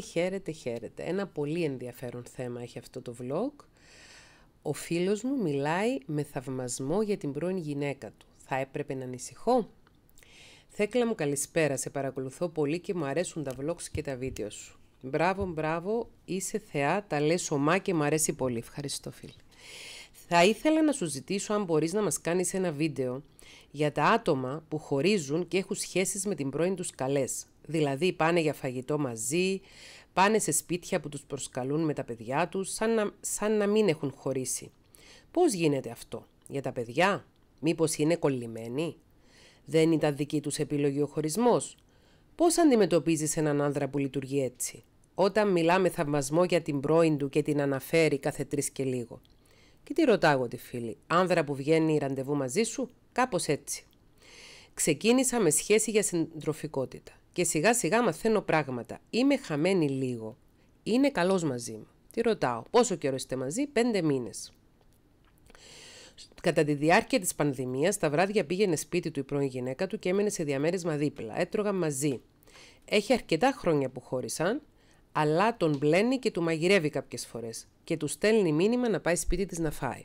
χαίρετε, χαίρετε. Ένα πολύ ενδιαφέρον θέμα έχει αυτό το vlog. Ο φίλος μου μιλάει με θαυμασμό για την πρώην γυναίκα του. Θα έπρεπε να ανησυχώ. Θέκλα μου καλησπέρα, σε παρακολουθώ πολύ και μου αρέσουν τα vlogs και τα βίντεο σου. Μπράβο, μπράβο, είσαι θεά, τα λες ομά και μου αρέσει πολύ. Ευχαριστώ φίλε. Θα ήθελα να σου ζητήσω αν μπορείς να μας κάνεις ένα βίντεο για τα άτομα που χωρίζουν και έχουν σχέσεις με την πρώην τους καλές. Δηλαδή πάνε για φαγητό μαζί, πάνε σε σπίτια που τους προσκαλούν με τα παιδιά τους, σαν να, σαν να μην έχουν χωρίσει. Πώς γίνεται αυτό, για τα παιδιά, μήπως είναι κολλημένοι. Δεν ήταν δική τους επιλογή ο χωρισμός. Πώς αντιμετωπίζεις έναν άνδρα που λειτουργεί έτσι. Όταν μιλά με θαυμασμό για την πρώην του και την αναφέρει κάθε τρεις και λίγο. Και τι ρωτάω τη φίλη, άνδρα που βγαίνει ραντεβού μαζί σου, κάπως έτσι. Ξεκίνησα με σχέση για συντροφικότητα και σιγά σιγά μαθαίνω πράγματα. Είμαι χαμένη λίγο. Είναι καλός μαζί μου. Τη ρωτάω, πόσο καιρό είστε μαζί, πέντε μήνες. Κατά τη διάρκεια της πανδημίας, τα βράδια πήγαινε σπίτι του η πρώην γυναίκα του και έμενε σε διαμέρισμα δίπλα. Έτρωγα μαζί. Έχει αρκετά χρόνια που χώρισαν, αλλά τον μπλένει και του μαγειρεύει κάποιες φορές και του στέλνει μήνυμα να πάει σπίτι της να φάει.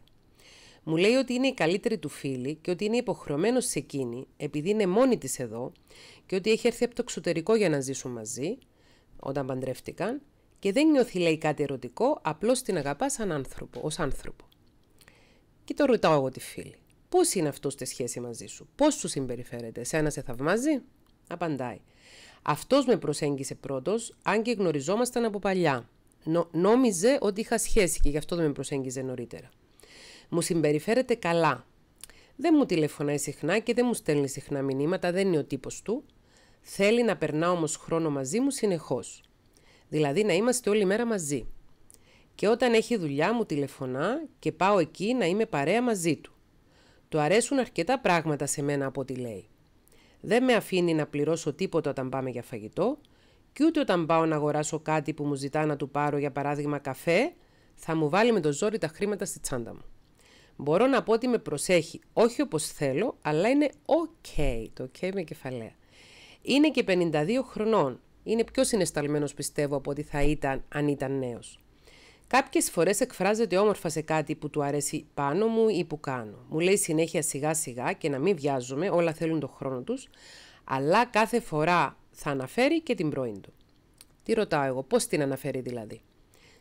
Μου λέει ότι είναι η καλύτερη του φίλη και ότι είναι υποχρεωμένος σε εκείνη, επειδή είναι μόνη της εδώ και ότι έχει έρθει από το εξωτερικό για να ζήσουν μαζί, όταν παντρεύτηκαν, και δεν νιώθει, λέει, κάτι ερωτικό, απλώς την αγαπάς σαν άνθρωπο, ως άνθρωπο. Και το ρωτάω εγώ τη φίλη. Πώς είναι αυτό στη σχέση μαζί σου, πώς σου συμπεριφέρεται, ένα σε θαυμάζει, απαντάει. Αυτός με προσέγγισε πρώτος, αν και γνωριζόμασταν από παλιά. Νο, νόμιζε ότι είχα σχέση και γι' αυτό δεν με προσέγγιζε νωρίτερα. Μου συμπεριφέρεται καλά. Δεν μου τηλεφωνάει συχνά και δεν μου στέλνει συχνά μηνύματα, δεν είναι ο τύπος του. Θέλει να περνά όμως χρόνο μαζί μου συνεχώς. Δηλαδή να είμαστε όλη μέρα μαζί. Και όταν έχει δουλειά μου τηλεφωνά και πάω εκεί να είμαι παρέα μαζί του. Του αρέσουν αρκετά πράγματα σε μένα από ό,τι λέει. Δεν με αφήνει να πληρώσω τίποτα όταν πάμε για φαγητό και ούτε όταν πάω να αγοράσω κάτι που μου ζητά να του πάρω για παράδειγμα καφέ θα μου βάλει με το ζόρι τα χρήματα στη τσάντα μου. Μπορώ να πω ότι με προσέχει όχι όπως θέλω, αλλά είναι ok, το ok με κεφαλαία. Είναι και 52 χρονών. Είναι πιο συνεσταλμένος πιστεύω από ότι θα ήταν αν ήταν νέος. Κάποιες φορές εκφράζεται όμορφα σε κάτι που του αρέσει πάνω μου ή που κάνω. Μου λέει συνέχεια σιγά σιγά και να μην βιάζουμε, όλα θέλουν τον χρόνο τους, αλλά κάθε φορά θα αναφέρει και την πρώην του. Τι ρωτάω εγώ, πώς την αναφέρει δηλαδή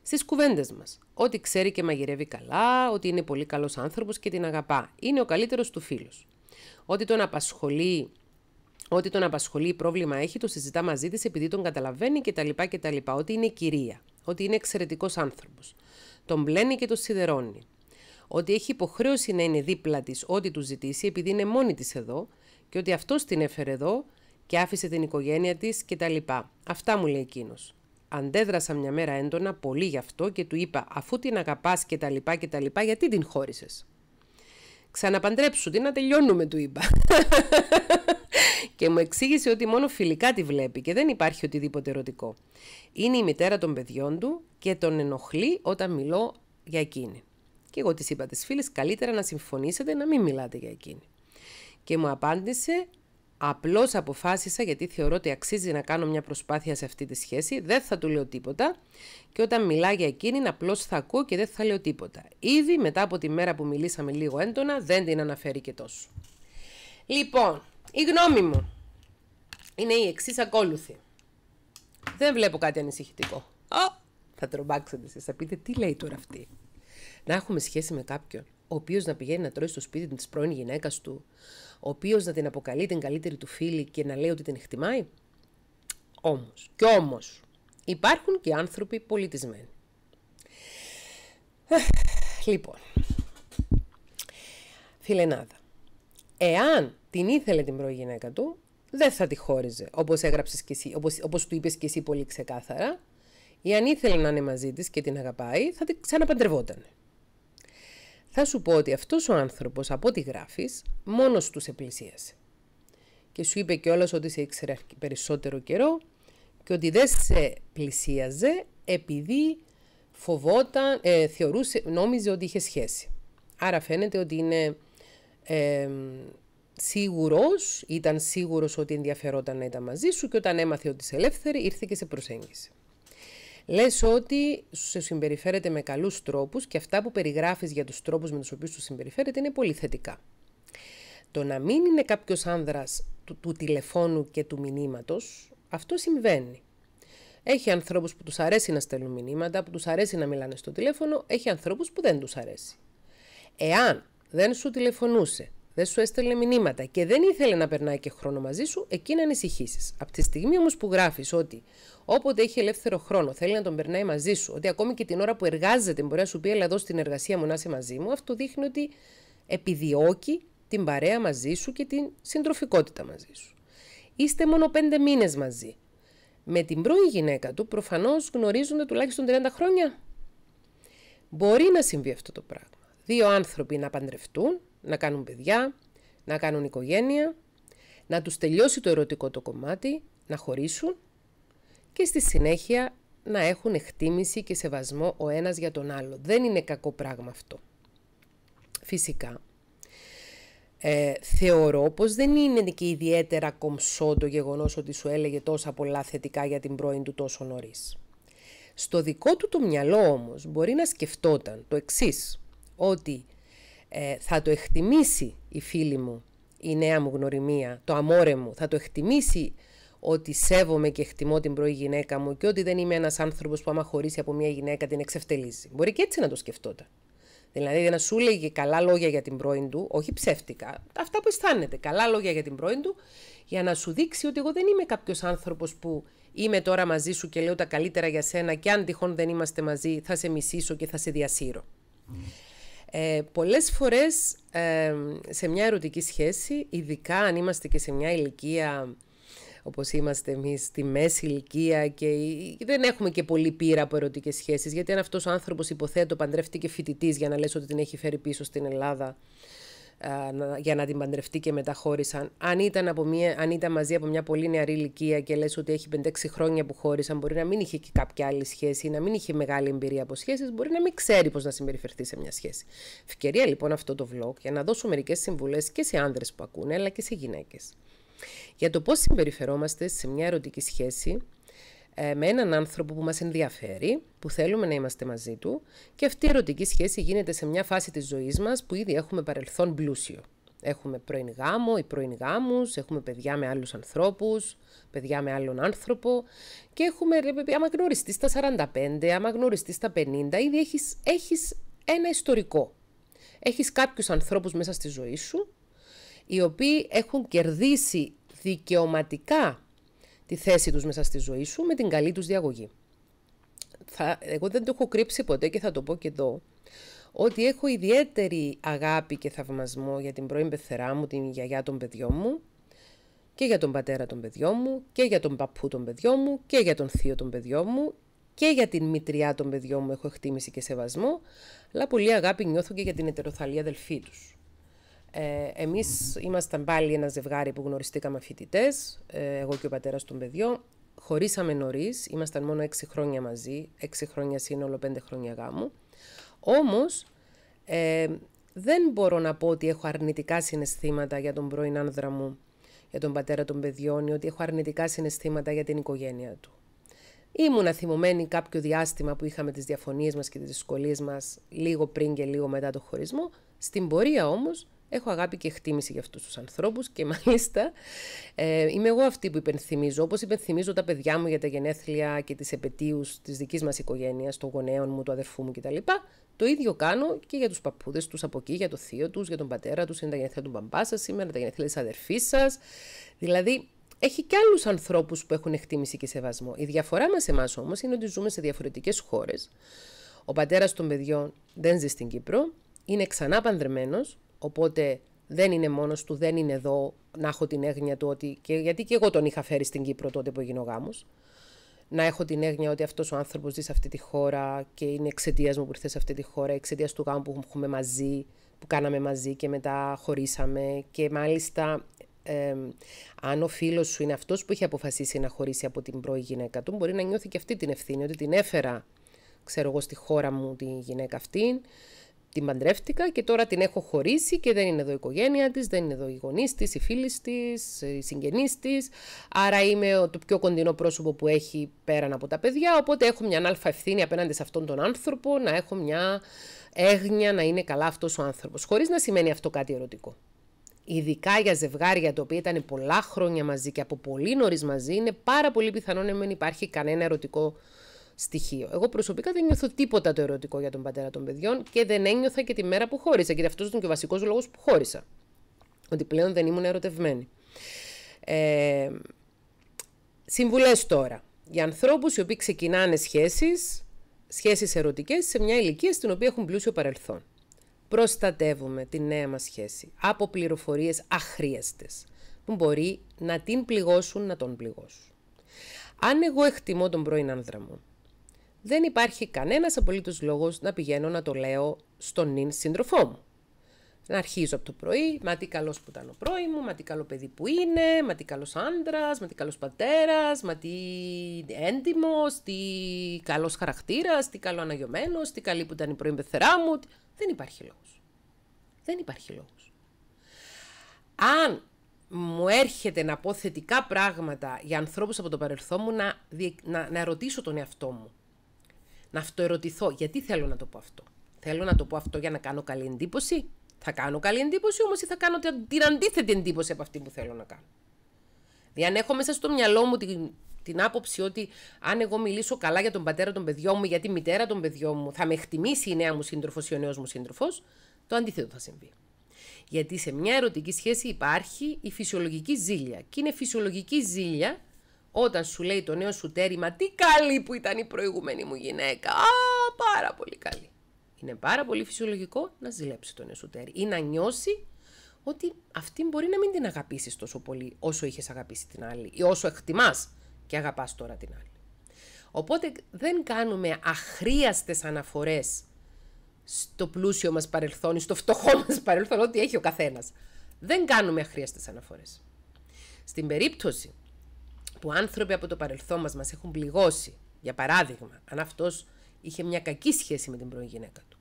στις κουβέντες μας. Ότι ξέρει και μαγειρεύει καλά, ότι είναι πολύ καλός άνθρωπος και την αγαπά. Είναι ο καλύτερος του φίλος. Ότι τον απασχολεί. Ό,τι τον απασχολεί πρόβλημα έχει, το συζητά μαζί της επειδή τον καταλαβαίνει κτλ. κτλ. Ότι είναι κυρία. Ότι είναι εξαιρετικός άνθρωπος. Τον μπλένει και τον σιδερώνει. Ότι έχει υποχρέωση να είναι δίπλα της ό,τι του ζητήσει επειδή είναι μόνη της εδώ και ότι αυτός την έφερε εδώ και άφησε την οικογένεια της κτλ. Αυτά μου λέει εκείνος αντέδρασα μια μέρα έντονα πολύ γι' αυτό και του είπα αφού την αγαπάς και τα λοιπά και τα λοιπά γιατί την χώρισες. Ξαναπαντρέψου την να τελειώνουμε του είπα. και μου εξήγησε ότι μόνο φιλικά τη βλέπει και δεν υπάρχει οτιδήποτε ερωτικό. Είναι η μητέρα των παιδιών του και τον ενοχλεί όταν μιλώ για εκείνη. Και εγώ της είπα τις φίλες καλύτερα να συμφωνήσετε να μην μιλάτε για εκείνη. Και μου απάντησε Απλώς αποφάσισα γιατί θεωρώ ότι αξίζει να κάνω μια προσπάθεια σε αυτή τη σχέση, δεν θα του λέω τίποτα και όταν μιλά για εκείνη απλώς θα ακούω και δεν θα λέω τίποτα. Ήδη μετά από τη μέρα που μιλήσαμε λίγο έντονα δεν την αναφέρει και τόσο. Λοιπόν, η γνώμη μου είναι η εξής ακόλουθη. Δεν βλέπω κάτι ανησυχητικό. Ό! θα τρομπάξετε εσείς, θα πείτε τι λέει τώρα αυτή. Να έχουμε σχέση με κάποιον ο οποίος να πηγαίνει να τρώει στο σπίτι της πρώην γυναίκας του, ο οποίος να την αποκαλεί την καλύτερη του φίλη και να λέει ότι την εκτιμάει. Όμως, κι όμως, υπάρχουν και άνθρωποι πολιτισμένοι. Ε, λοιπόν, φιλενάδα, εάν την ήθελε την πρώην γυναίκα του, δεν θα τη χώριζε, όπως, έγραψες και εσύ, όπως, του είπες και εσύ πολύ ξεκάθαρα, ή αν ήθελε να είναι μαζί της και την αγαπάει, θα την ξαναπαντρευόταν θα σου πω ότι αυτός ο άνθρωπος από ό,τι γράφεις μόνος του σε πλησίασε. Και σου είπε κιόλας ότι σε ήξερε περισσότερο καιρό και ότι δεν σε πλησίαζε επειδή φοβόταν, ε, θεωρούσε, νόμιζε ότι είχε σχέση. Άρα φαίνεται ότι είναι ε, σίγουρος, ήταν σίγουρος ότι ενδιαφερόταν να ήταν μαζί σου και όταν έμαθε ότι είσαι ελεύθερη ήρθε και σε προσέγγισε. Λες ότι σου συμπεριφέρεται με καλούς τρόπους και αυτά που περιγράφεις για τους τρόπους με τους οποίους σου συμπεριφέρεται είναι πολύ θετικά. Το να μην είναι κάποιος άνδρας του, του τηλεφώνου και του μηνύματος, αυτό συμβαίνει. Έχει ανθρώπους που τους αρέσει να στέλνουν μηνύματα, που τους αρέσει να μιλάνε στο τηλέφωνο, έχει ανθρώπους που δεν τους αρέσει. Εάν δεν σου τηλεφωνούσε δεν σου έστελνε μηνύματα και δεν ήθελε να περνάει και χρόνο μαζί σου, εκεί να ανησυχήσεις. Από τη στιγμή όμως που γράφεις ότι όποτε έχει ελεύθερο χρόνο θέλει να τον περνάει μαζί σου, ότι ακόμη και την ώρα που εργάζεται μπορεί να σου πει: Ελά, εδώ στην εργασία μου να είσαι μαζί μου, αυτό δείχνει ότι επιδιώκει την παρέα μαζί σου και την συντροφικότητα μαζί σου. Είστε μόνο πέντε μήνες μαζί. Με την πρώην γυναίκα του προφανώς γνωρίζονται τουλάχιστον 30 χρόνια. Μπορεί να συμβεί αυτό το πράγμα. Δύο άνθρωποι να παντρευτούν να κάνουν παιδιά, να κάνουν οικογένεια, να τους τελειώσει το ερωτικό το κομμάτι, να χωρίσουν και στη συνέχεια να έχουν εκτίμηση και σεβασμό ο ένας για τον άλλο. Δεν είναι κακό πράγμα αυτό. Φυσικά. Ε, θεωρώ πως δεν είναι και ιδιαίτερα κομψό το γεγονός ότι σου έλεγε τόσα πολλά θετικά για την πρώην του τόσο νωρίς. Στο δικό του το μυαλό όμως μπορεί να σκεφτόταν το εξής, ότι ε, θα το εκτιμήσει η φίλη μου, η νέα μου γνωριμία, το αμόρε μου, θα το εκτιμήσει ότι σέβομαι και εκτιμώ την πρώη γυναίκα μου και ότι δεν είμαι ένας άνθρωπος που άμα χωρίσει από μια γυναίκα την εξευτελίζει. Μπορεί και έτσι να το σκεφτόταν. Δηλαδή να σου λέγει καλά λόγια για την πρώην του, όχι ψεύτικα, αυτά που αισθάνεται, καλά λόγια για την πρώην του, για να σου δείξει ότι εγώ δεν είμαι κάποιος άνθρωπος που είμαι τώρα μαζί σου και λέω τα καλύτερα για σένα και αν τυχόν δεν είμαστε μαζί θα σε μισήσω και θα σε διασύρω. Ε, πολλές φορές ε, σε μια ερωτική σχέση, ειδικά αν είμαστε και σε μια ηλικία όπως είμαστε εμείς στη μέση ηλικία και δεν έχουμε και πολύ πείρα από ερωτικές σχέσεις γιατί αν αυτός ο άνθρωπος υποθέτω παντρεύτηκε φοιτητής για να λες ότι την έχει φέρει πίσω στην Ελλάδα για να την παντρευτεί και μεταχώρησαν. Αν ήταν, από μια, αν ήταν μαζί από μια πολύ νεαρή ηλικία και λες ότι έχει 5-6 χρόνια που χώρισαν, μπορεί να μην είχε και κάποια άλλη σχέση, να μην είχε μεγάλη εμπειρία από σχέσεις, μπορεί να μην ξέρει πώς να συμπεριφερθεί σε μια σχέση. Ευκαιρία λοιπόν αυτό το vlog για να δώσω μερικές συμβουλές και σε άνδρες που ακούνε, αλλά και σε γυναίκες. Για το πώς συμπεριφερόμαστε σε μια ερωτική σχέση, ε, με έναν άνθρωπο που μας ενδιαφέρει, που θέλουμε να είμαστε μαζί του και αυτή η ερωτική σχέση γίνεται σε μια φάση της ζωής μας που ήδη έχουμε παρελθόν πλούσιο. Έχουμε πρώην γάμο ή πρώην γάμους, έχουμε παιδιά με άλλους ανθρώπους, παιδιά με άλλον άνθρωπο και έχουμε, άμα γνωριστείς στα 45, άμα γνωριστείς στα 50, ήδη έχεις, έχεις ένα ιστορικό. Έχεις κάποιους ανθρώπους μέσα στη ζωή σου, οι οποίοι έχουν κερδίσει δικαιωματικά τη θέση τους μέσα στη ζωή σου με την καλή τους διαγωγή. Θα, εγώ δεν το έχω κρύψει ποτέ και θα το πω και εδώ, ότι έχω ιδιαίτερη αγάπη και θαυμασμό για την πρώην πεθερά μου, την γιαγιά των παιδιών μου, και για τον πατέρα των παιδιών μου, και για τον παππού των παιδιών μου, και για τον θείο των παιδιών μου, και για την μητριά των παιδιών μου έχω εκτίμηση και σεβασμό, αλλά πολύ αγάπη νιώθω και για την ετεροθαλή αδελφή τους. Ε, εμείς ήμασταν πάλι ένα ζευγάρι που γνωριστήκαμε φοιτητές, ε, εγώ και ο πατέρας των παιδιών. Χωρίσαμε νωρίς, ήμασταν μόνο έξι χρόνια μαζί, έξι χρόνια σύνολο, πέντε χρόνια γάμου. Όμως, ε, δεν μπορώ να πω ότι έχω αρνητικά συναισθήματα για τον πρώην άνδρα μου, για τον πατέρα των παιδιών, ή ότι έχω αρνητικά συναισθήματα για την οικογένεια του. Ήμουνα θυμωμένη κάποιο διάστημα που είχαμε τις διαφωνίες μας και τις δυσκολίες μας λίγο πριν και λίγο μετά το χωρισμό. Στην πορεία όμως Έχω αγάπη και εκτίμηση για αυτούς τους ανθρώπους και μάλιστα ε, είμαι εγώ αυτή που υπενθυμίζω, Όπως υπενθυμίζω τα παιδιά μου για τα γενέθλια και τις επαιτίους της δικής μας οικογένειας, των γονέων μου, του αδερφού μου κτλ. Το ίδιο κάνω και για τους παππούδες τους από εκεί, για το θείο τους, για τον πατέρα τους, είναι τα γενέθλια του μπαμπά σας σήμερα, τα γενέθλια της αδερφής σας. Δηλαδή έχει και άλλους ανθρώπους που έχουν εκτίμηση και σεβασμό. Η διαφορά μας εμάς όμως είναι ότι ζούμε σε διαφορετικές χώρες. Ο πατέρας των παιδιών δεν ζει στην Κύπρο, είναι ξανά Οπότε δεν είναι μόνος του, δεν είναι εδώ να έχω την έγνοια του ότι... Και, γιατί και εγώ τον είχα φέρει στην Κύπρο τότε που έγινε ο γάμος. Να έχω την έγνοια ότι αυτός ο άνθρωπος ζει σε αυτή τη χώρα και είναι εξαιτίας μου που ήρθε σε αυτή τη χώρα, εξαιτίας του γάμου που έχουμε μαζί, που κάναμε μαζί και μετά χωρίσαμε. Και μάλιστα ε, αν ο φίλος σου είναι αυτός που έχει αποφασίσει να χωρίσει από την πρώη γυναίκα του, μπορεί να νιώθει και αυτή την ευθύνη, ότι την έφερα, ξέρω εγώ, στη χώρα μου τη γυναίκα αυτήν την παντρεύτηκα και τώρα την έχω χωρίσει και δεν είναι εδώ η οικογένεια της, δεν είναι εδώ οι γονείς της, οι φίλοι της, οι συγγενείς της. Άρα είμαι το πιο κοντινό πρόσωπο που έχει πέραν από τα παιδιά, οπότε έχω μια αλφα ευθύνη απέναντι σε αυτόν τον άνθρωπο, να έχω μια έγνοια να είναι καλά αυτός ο άνθρωπος, χωρίς να σημαίνει αυτό κάτι ερωτικό. Ειδικά για ζευγάρια τα οποία ήταν πολλά χρόνια μαζί και από πολύ νωρίς μαζί, είναι πάρα πολύ πιθανό να μην υπάρχει κανένα ερωτικό στοιχείο. Εγώ προσωπικά δεν νιώθω τίποτα το ερωτικό για τον πατέρα των παιδιών και δεν ένιωθα και τη μέρα που χώρισα. Γιατί αυτός ήταν και ο βασικός λόγος που χώρισα. Ότι πλέον δεν ήμουν ερωτευμένη. Ε, Συμβουλές τώρα. Για ανθρώπους οι οποίοι ξεκινάνε σχέσεις, σχέσεις ερωτικές, σε μια ηλικία στην οποία έχουν πλούσιο παρελθόν. Προστατεύουμε τη νέα μας σχέση από πληροφορίες αχρίαστες που μπορεί να την πληγώσουν, να τον πληγώσουν. Αν εγώ εκτιμώ τον πρώην άνδρα μου δεν υπάρχει κανένας απολύτως λόγος να πηγαίνω να το λέω στον νυν σύντροφό μου. Να αρχίζω από το πρωί, μα τι καλός που ήταν ο πρώην μου, μα τι καλό παιδί που είναι, μα τι καλός άντρας, μα τι καλός πατέρας, μα τι έντιμος, τι καλός χαρακτήρας, τι καλό αναγιωμένος, τι καλή που ήταν η πρώην πεθερά μου. Δεν υπάρχει λόγος. Δεν υπάρχει λόγος. Αν μου έρχεται να πω θετικά πράγματα για ανθρώπους από το παρελθόν μου, να, να, να ρωτήσω τον εαυτό μου να αυτοερωτηθώ γιατί θέλω να το πω αυτό. Θέλω να το πω αυτό για να κάνω καλή εντύπωση. Θα κάνω καλή εντύπωση όμως ή θα κάνω την αντίθετη εντύπωση από αυτή που θέλω να κάνω. Δηλαδή αν έχω μέσα στο μυαλό μου την, την άποψη ότι αν εγώ μιλήσω καλά για τον πατέρα των παιδιών μου για τη μητέρα των παιδιών μου θα με εκτιμήσει η νέα μου σύντροφος ή ο νέος μου σύντροφος, το αντίθετο θα συμβεί. Γιατί σε μια ερωτική σχέση υπάρχει η φυσιολογική ζήλια. Και είναι φυσιολογική ζήλια όταν σου λέει το νέο σου τέρι, τι καλή που ήταν η προηγούμενη μου γυναίκα. Α, πάρα πολύ καλή. Είναι πάρα πολύ φυσιολογικό να ζηλέψει το νέο σου τέρι ή να νιώσει ότι αυτή μπορεί να μην την αγαπήσεις τόσο πολύ όσο είχες αγαπήσει την άλλη ή όσο εκτιμάς και αγαπάς τώρα την άλλη. Οπότε δεν κάνουμε αχρίαστες αναφορές στο πλούσιο μας παρελθόν ή στο φτωχό μας παρελθόν, ό,τι έχει ο καθένας. Δεν κάνουμε αχρίαστες αναφορές. Στην περίπτωση που άνθρωποι από το παρελθόν μας μας έχουν πληγώσει. Για παράδειγμα, αν αυτός είχε μια κακή σχέση με την πρώην γυναίκα του,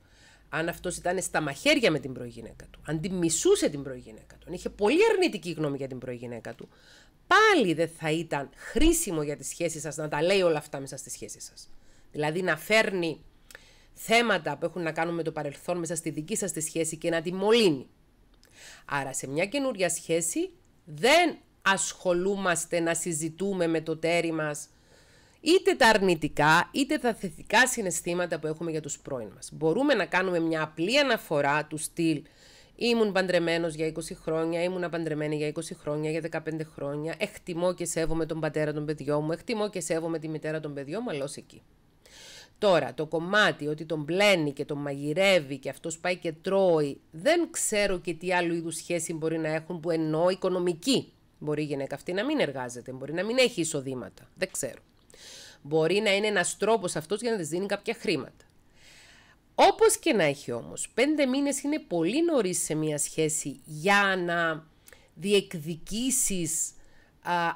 αν αυτός ήταν στα μαχαίρια με την γυναίκα του, αν τη μισούσε την γυναίκα του, αν είχε πολύ αρνητική γνώμη για την γυναίκα του, πάλι δεν θα ήταν χρήσιμο για τη σχέση σας να τα λέει όλα αυτά μέσα στη σχέση σας. Δηλαδή να φέρνει θέματα που έχουν να κάνουν με το παρελθόν μέσα στη δική σας τη σχέση και να τη μολύνει. Άρα σε μια καινούρια σχέση δεν ασχολούμαστε να συζητούμε με το τέρι μας είτε τα αρνητικά είτε τα θετικά συναισθήματα που έχουμε για τους πρώην μας. Μπορούμε να κάνουμε μια απλή αναφορά του στυλ Ήμουν παντρεμένος για 20 χρόνια, ήμουν παντρεμένη για 20 χρόνια, για 15 χρόνια. Εκτιμώ και σέβομαι τον πατέρα των παιδιών μου, εκτιμώ και σέβομαι τη μητέρα των παιδιών μου, αλλά εκεί. Τώρα, το κομμάτι ότι τον πλένει και τον μαγειρεύει και αυτός πάει και τρώει, δεν ξέρω και τι άλλου είδους σχέση μπορεί να έχουν που εννοώ οικονομική. Μπορεί η γυναίκα αυτή να μην εργάζεται, μπορεί να μην έχει εισοδήματα. Δεν ξέρω. Μπορεί να είναι ένας τρόπος αυτός για να της δίνει κάποια χρήματα. Όπως και να έχει όμως, πέντε μήνες είναι πολύ νωρίς σε μια σχέση για να διεκδικήσεις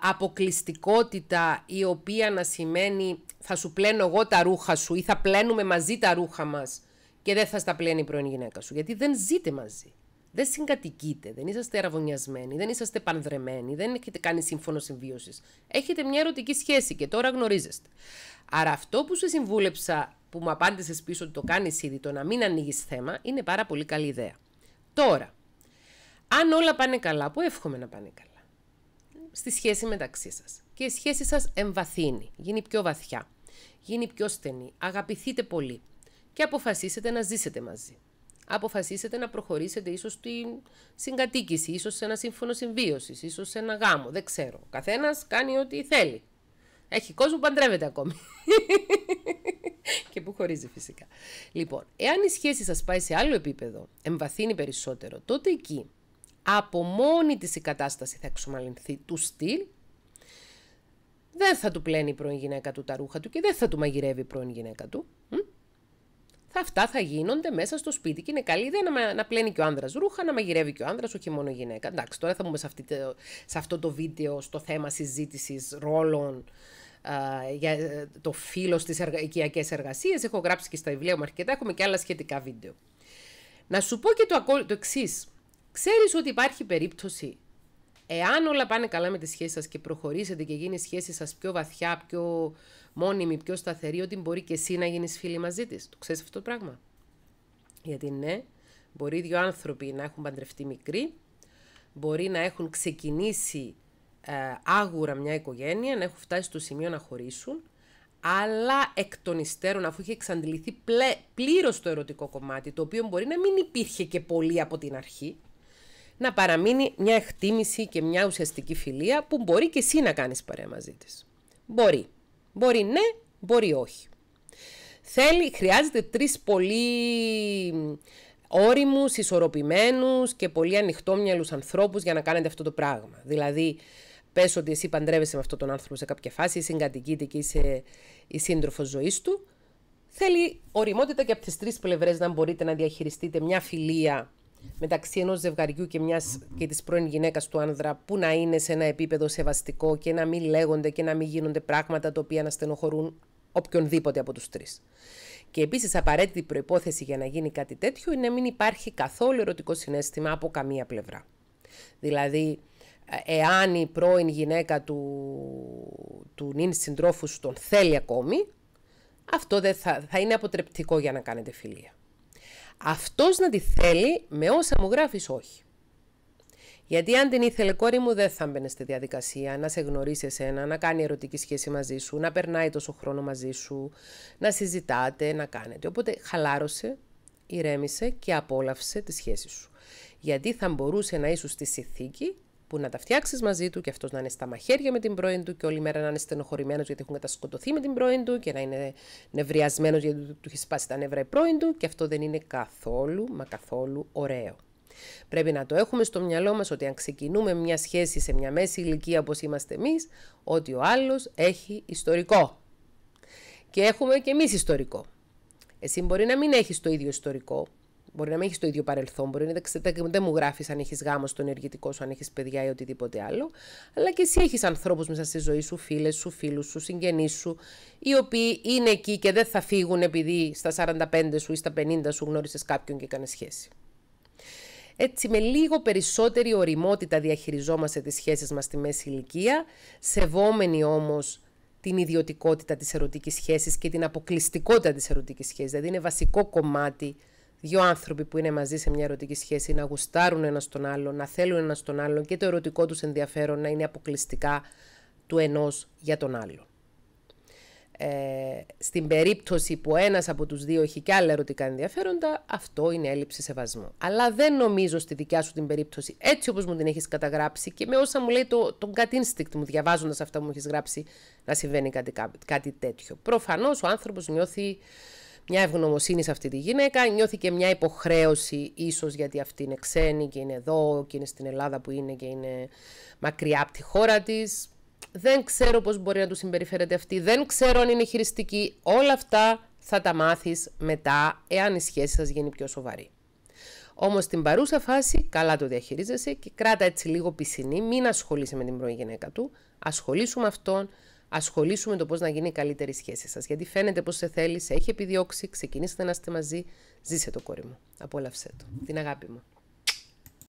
αποκλειστικότητα η οποία να σημαίνει θα σου πλένω εγώ τα ρούχα σου ή θα πλένουμε μαζί τα ρούχα μας και δεν θα στα πλένει η πρώην γυναίκα σου γιατί δεν ζείτε μαζί δεν συγκατοικείτε, δεν είσαστε αραβωνιασμένοι, δεν είσαστε πανδρεμένοι, δεν έχετε κάνει σύμφωνο συμβίωσης. Έχετε μια ερωτική σχέση και τώρα γνωρίζεστε. Άρα αυτό που σε συμβούλεψα, που μου απάντησες πίσω ότι το κάνεις ήδη, το να μην ανοίγεις θέμα, είναι πάρα πολύ καλή ιδέα. Τώρα, αν όλα πάνε καλά, που εύχομαι να πάνε καλά, στη σχέση μεταξύ σας. Και η σχέση σας εμβαθύνει, γίνει πιο βαθιά, γίνει πιο στενή, αγαπηθείτε πολύ και αποφασίσετε να ζήσετε μαζί αποφασίσετε να προχωρήσετε ίσως στην συγκατοίκηση, ίσως σε ένα σύμφωνο συμβίωσης, ίσως σε ένα γάμο, δεν ξέρω. Καθένας κάνει ό,τι θέλει. Έχει κόσμο που παντρεύεται ακόμη. και που χωρίζει φυσικά. Λοιπόν, εάν η σχέση σας πάει σε άλλο επίπεδο, εμβαθύνει περισσότερο, τότε εκεί από μόνη της η κατάσταση θα εξομαλυνθεί του στυλ δεν θα του πλένει η πρώην γυναίκα του τα ρούχα του και δεν θα του μαγειρεύει η πρώην γυναίκα του θα, αυτά θα γίνονται μέσα στο σπίτι και είναι καλή ιδέα να, να πλένει και ο άνδρας ρούχα, να μαγειρεύει και ο άνδρας, όχι μόνο η γυναίκα. Εντάξει, τώρα θα μπούμε σε, σε αυτό το βίντεο στο θέμα συζήτησης ρόλων για ε, το φύλλος στις εργα... οικιακές εργασίες. Έχω γράψει και στα βιβλία μου αρκετά, έχουμε και άλλα σχετικά βίντεο. Να σου πω και το, το εξής. Ξέρεις ότι υπάρχει περίπτωση Εάν όλα πάνε καλά με τη σχέση σας και προχωρήσετε και γίνει η σχέση σας πιο βαθιά, πιο μόνιμη, πιο σταθερή, ότι μπορεί και εσύ να γίνεις φίλη μαζί της. Το ξέρεις αυτό το πράγμα. Γιατί ναι, μπορεί δύο άνθρωποι να έχουν παντρευτεί μικροί, μπορεί να έχουν ξεκινήσει ε, άγουρα μια οικογένεια, να έχουν φτάσει στο σημείο να χωρίσουν, αλλά εκ των υστέρων, αφού είχε εξαντληθεί πλήρως το ερωτικό κομμάτι, το οποίο μπορεί να μην υπήρχε και πολύ από την αρχή, να παραμείνει μια εκτίμηση και μια ουσιαστική φιλία που μπορεί και εσύ να κάνεις παρέα μαζί της. Μπορεί. Μπορεί ναι, μπορεί όχι. Θέλει, χρειάζεται τρεις πολύ όριμους, ισορροπημένους και πολύ ανοιχτόμυαλους ανθρώπους για να κάνετε αυτό το πράγμα. Δηλαδή, πες ότι εσύ παντρεύεσαι με αυτόν τον άνθρωπο σε κάποια φάση, συγκατοικείται και είσαι η σύντροφος ζωής του, θέλει οριμότητα και από τις τρεις πλευρές να μπορείτε να διαχειριστείτε μια φιλία μεταξύ ενός ζευγαριού και, μιας και της πρώην γυναίκας του άνδρα που να είναι σε ένα επίπεδο σεβαστικό και να μην λέγονται και να μην γίνονται πράγματα τα οποία να στενοχωρούν οποιονδήποτε από τους τρεις. Και επίσης, απαραίτητη προπόθεση για να γίνει κάτι τέτοιο είναι να μην υπάρχει καθόλου ερωτικό συνέστημα από καμία πλευρά. Δηλαδή, ε, εάν η πρώην γυναίκα του, του νυν συντρόφου τον θέλει ακόμη, αυτό δεν θα, θα είναι αποτρεπτικό για να κάνετε φιλία. Αυτός να τη θέλει με όσα μου γράφεις όχι. Γιατί αν την ήθελε κόρη μου δεν θα μπαινε στη διαδικασία να σε γνωρίσει εσένα, να κάνει ερωτική σχέση μαζί σου, να περνάει τόσο χρόνο μαζί σου, να συζητάτε, να κάνετε. Οπότε χαλάρωσε, ηρέμησε και απόλαυσε τη σχέση σου. Γιατί θα μπορούσε να είσαι στη συνθήκη που να τα φτιάξεις μαζί του και αυτός να είναι στα μαχαίρια με την πρώην του και όλη μέρα να είναι στενοχωρημένος γιατί έχουν κατασκοτωθεί με την πρώην του και να είναι νευριασμένος γιατί του έχει σπάσει τα νεύρα η πρώην του και αυτό δεν είναι καθόλου μα καθόλου ωραίο. Πρέπει να το έχουμε στο μυαλό μας ότι αν ξεκινούμε μια σχέση σε μια μέση ηλικία όπως είμαστε εμείς, ότι ο άλλος έχει ιστορικό. Και έχουμε και εμείς ιστορικό. Εσύ μπορεί να μην έχεις το ίδιο ιστορικό, Μπορεί να μην έχεις το ίδιο παρελθόν, μπορεί να δεν μου γράφεις αν έχεις γάμο στο ενεργητικό σου, αν έχεις παιδιά ή οτιδήποτε άλλο. Αλλά και εσύ έχεις ανθρώπους μέσα στη ζωή σου, φίλες σου, φίλους σου, συγγενείς σου, οι οποίοι είναι εκεί και δεν θα φύγουν επειδή στα 45 σου ή στα 50 σου γνώρισες κάποιον και έκανες σχέση. Έτσι, με λίγο περισσότερη οριμότητα διαχειριζόμαστε τις σχέσεις μας στη μέση ηλικία, σεβόμενοι όμως την ιδιωτικότητα της ερωτικής σχέσης και την αποκλειστικότητα της ερωτικής σχέσης. Δηλαδή, είναι βασικό κομμάτι δύο άνθρωποι που είναι μαζί σε μια ερωτική σχέση να γουστάρουν ένας τον άλλον, να θέλουν ένας τον άλλον και το ερωτικό τους ενδιαφέρον να είναι αποκλειστικά του ενός για τον άλλο. Ε, στην περίπτωση που ένας από τους δύο έχει και άλλα ερωτικά ενδιαφέροντα, αυτό είναι έλλειψη σεβασμού. Αλλά δεν νομίζω στη δικιά σου την περίπτωση, έτσι όπως μου την έχεις καταγράψει και με όσα μου λέει το, το gut instinct μου, διαβάζοντας αυτά που μου έχεις γράψει, να συμβαίνει κάτι, κάτι τέτοιο. Προφανώς ο άνθρωπος νιώθει μια ευγνωμοσύνη σε αυτή τη γυναίκα, νιώθηκε μια υποχρέωση ίσως γιατί αυτή είναι ξένη και είναι εδώ και είναι στην Ελλάδα που είναι και είναι μακριά από τη χώρα της. Δεν ξέρω πώς μπορεί να του συμπεριφέρεται αυτή, δεν ξέρω αν είναι χειριστική. Όλα αυτά θα τα μάθεις μετά εάν η σχέση σας γίνει πιο σοβαρή. Όμως στην παρούσα φάση, καλά το διαχειρίζεσαι και κράτα έτσι λίγο πισινή, μην ασχολείσαι με την πρώην γυναίκα του. Ασχολήσου με αυτόν, ασχολήσουμε το πώς να γίνει η καλύτερη σχέση σας. Γιατί φαίνεται πως σε θέλει, σε έχει επιδιώξει, ξεκινήστε να είστε μαζί, ζήσε το κόρη μου. Απόλαυσε το. Την αγάπη μου.